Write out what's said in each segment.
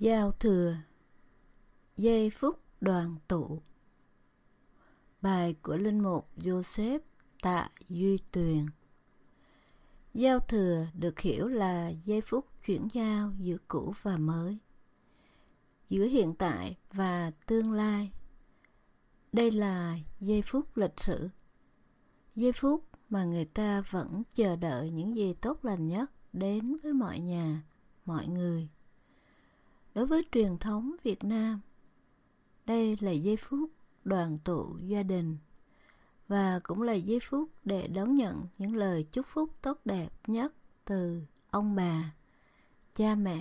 Giao thừa Giây phút đoàn tụ Bài của Linh Mục Joseph Tạ Duy Tuyền Giao thừa được hiểu là giây phút chuyển giao giữa cũ và mới Giữa hiện tại và tương lai Đây là giây phút lịch sử Giây phút mà người ta vẫn chờ đợi những gì tốt lành nhất đến với mọi nhà, mọi người – đối với truyền thống Việt Nam. Đây là giây phút đoàn tụ gia đình và cũng là giây phút để đón nhận những lời chúc phúc tốt đẹp nhất từ ông bà, cha mẹ,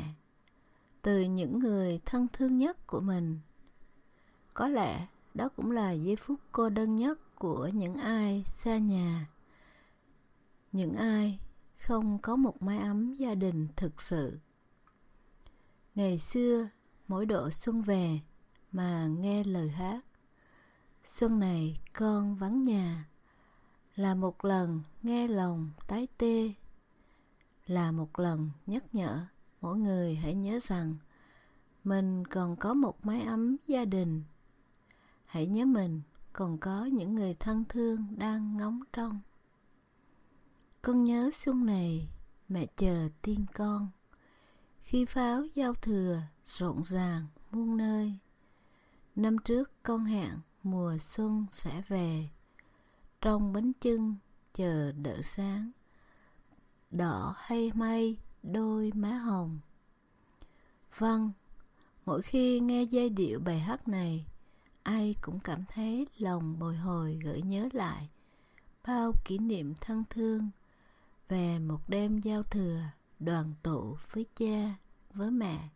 từ những người thân thương nhất của mình. Có lẽ đó cũng là giây phút cô đơn nhất của những ai xa nhà, những ai không có một mái ấm gia đình thực sự Ngày xưa, mỗi độ xuân về mà nghe lời hát Xuân này con vắng nhà Là một lần nghe lòng tái tê Là một lần nhắc nhở mỗi người hãy nhớ rằng Mình còn có một mái ấm gia đình Hãy nhớ mình còn có những người thân thương đang ngóng trông Con nhớ xuân này mẹ chờ tin con khi pháo giao thừa rộn ràng muôn nơi Năm trước con hẹn mùa xuân sẽ về Trong bánh chưng chờ đợi sáng Đỏ hay mây đôi má hồng Vâng, mỗi khi nghe giai điệu bài hát này Ai cũng cảm thấy lòng bồi hồi gợi nhớ lại Bao kỷ niệm thân thương về một đêm giao thừa đoàn tụ với cha, với mẹ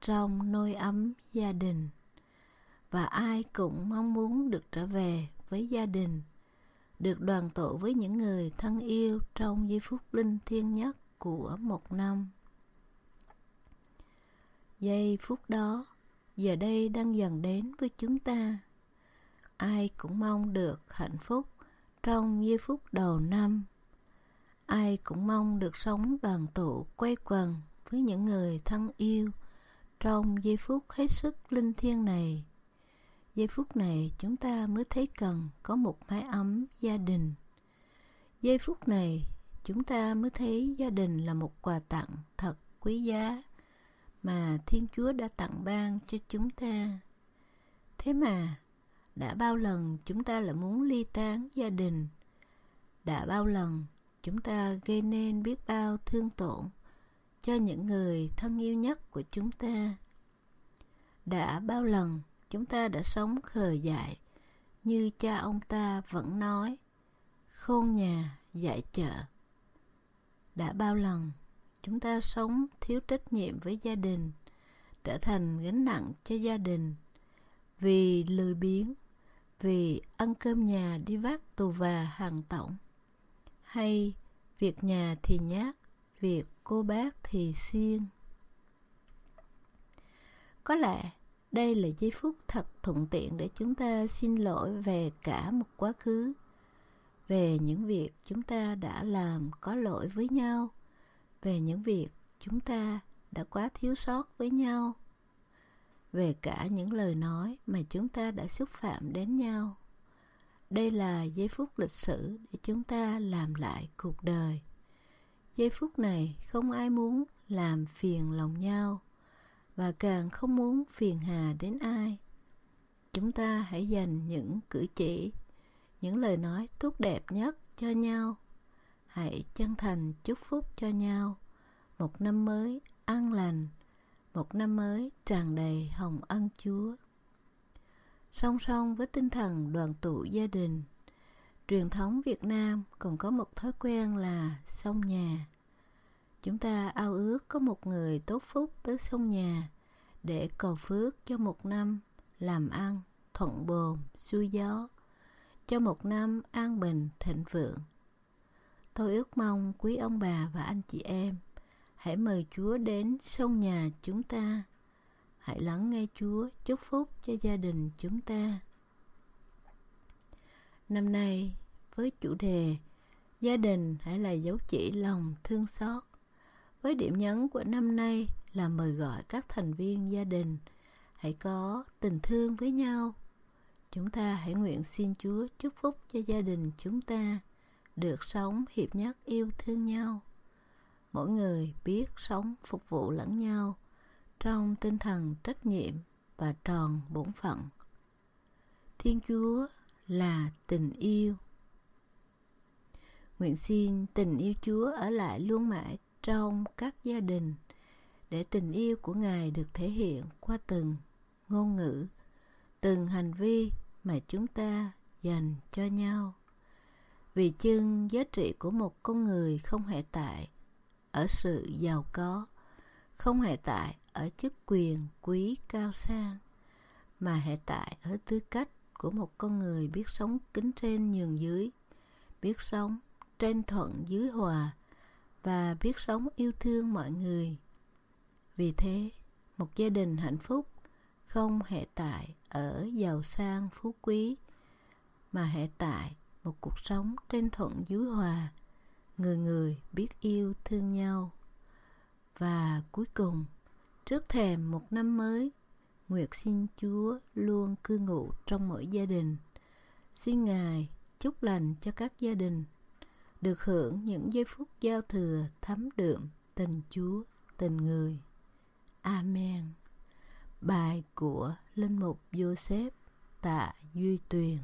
trong nôi ấm gia đình và ai cũng mong muốn được trở về với gia đình được đoàn tụ với những người thân yêu trong giây phút linh thiêng nhất của một năm giây phút đó giờ đây đang dần đến với chúng ta ai cũng mong được hạnh phúc trong giây phút đầu năm ai cũng mong được sống đoàn tụ quay quần với những người thân yêu trong giây phút hết sức linh thiêng này giây phút này chúng ta mới thấy cần có một mái ấm gia đình giây phút này chúng ta mới thấy gia đình là một quà tặng thật quý giá mà thiên chúa đã tặng ban cho chúng ta thế mà đã bao lần chúng ta lại muốn ly tán gia đình đã bao lần chúng ta gây nên biết bao thương tổn cho những người thân yêu nhất của chúng ta đã bao lần chúng ta đã sống khờ dại như cha ông ta vẫn nói khôn nhà dạy chợ đã bao lần chúng ta sống thiếu trách nhiệm với gia đình trở thành gánh nặng cho gia đình vì lười biếng vì ăn cơm nhà đi vác tù và hàng tổng hay việc nhà thì nhát việc cô bác thì siêng. có lẽ đây là giây phút thật thuận tiện để chúng ta xin lỗi về cả một quá khứ về những việc chúng ta đã làm có lỗi với nhau về những việc chúng ta đã quá thiếu sót với nhau về cả những lời nói mà chúng ta đã xúc phạm đến nhau đây là giây phút lịch sử để chúng ta làm lại cuộc đời giây phút này không ai muốn làm phiền lòng nhau và càng không muốn phiền hà đến ai chúng ta hãy dành những cử chỉ những lời nói tốt đẹp nhất cho nhau hãy chân thành chúc phúc cho nhau một năm mới an lành một năm mới tràn đầy hồng ân chúa song song với tinh thần đoàn tụ gia đình truyền thống việt nam còn có một thói quen là sông nhà chúng ta ao ước có một người tốt phúc tới sông nhà để cầu phước cho một năm làm ăn thuận bồn xuôi gió cho một năm an bình thịnh vượng tôi ước mong quý ông bà và anh chị em hãy mời chúa đến sông nhà chúng ta hãy lắng nghe Chúa chúc phúc cho gia đình chúng ta. Năm nay, với chủ đề Gia đình hãy là dấu chỉ lòng thương xót. Với điểm nhấn của năm nay là mời gọi các thành viên gia đình hãy có tình thương với nhau. Chúng ta hãy nguyện xin Chúa chúc phúc cho gia đình chúng ta được sống hiệp nhất yêu thương nhau. Mỗi người biết sống phục vụ lẫn nhau trong tinh thần trách nhiệm và tròn bổn phận. Thiên Chúa là tình yêu. Nguyện xin tình yêu Chúa ở lại luôn mãi trong các gia đình để tình yêu của Ngài được thể hiện qua từng ngôn ngữ, từng hành vi mà chúng ta dành cho nhau. Vì chưng giá trị của một con người không hề tại ở sự giàu có, không hề tại ở chức quyền quý cao sang mà hệ tại ở tư cách của một con người biết sống kính trên nhường dưới biết sống trên thuận dưới hòa và biết sống yêu thương mọi người vì thế một gia đình hạnh phúc không hệ tại ở giàu sang phú quý mà hệ tại một cuộc sống trên thuận dưới hòa người người biết yêu thương nhau và cuối cùng Trước thềm một năm mới, Nguyệt xin Chúa luôn cư ngụ trong mỗi gia đình. Xin Ngài chúc lành cho các gia đình, được hưởng những giây phút giao thừa thắm đượm tình Chúa, tình người. Amen. Bài của Linh Mục Joseph Tạ Duy Tuyền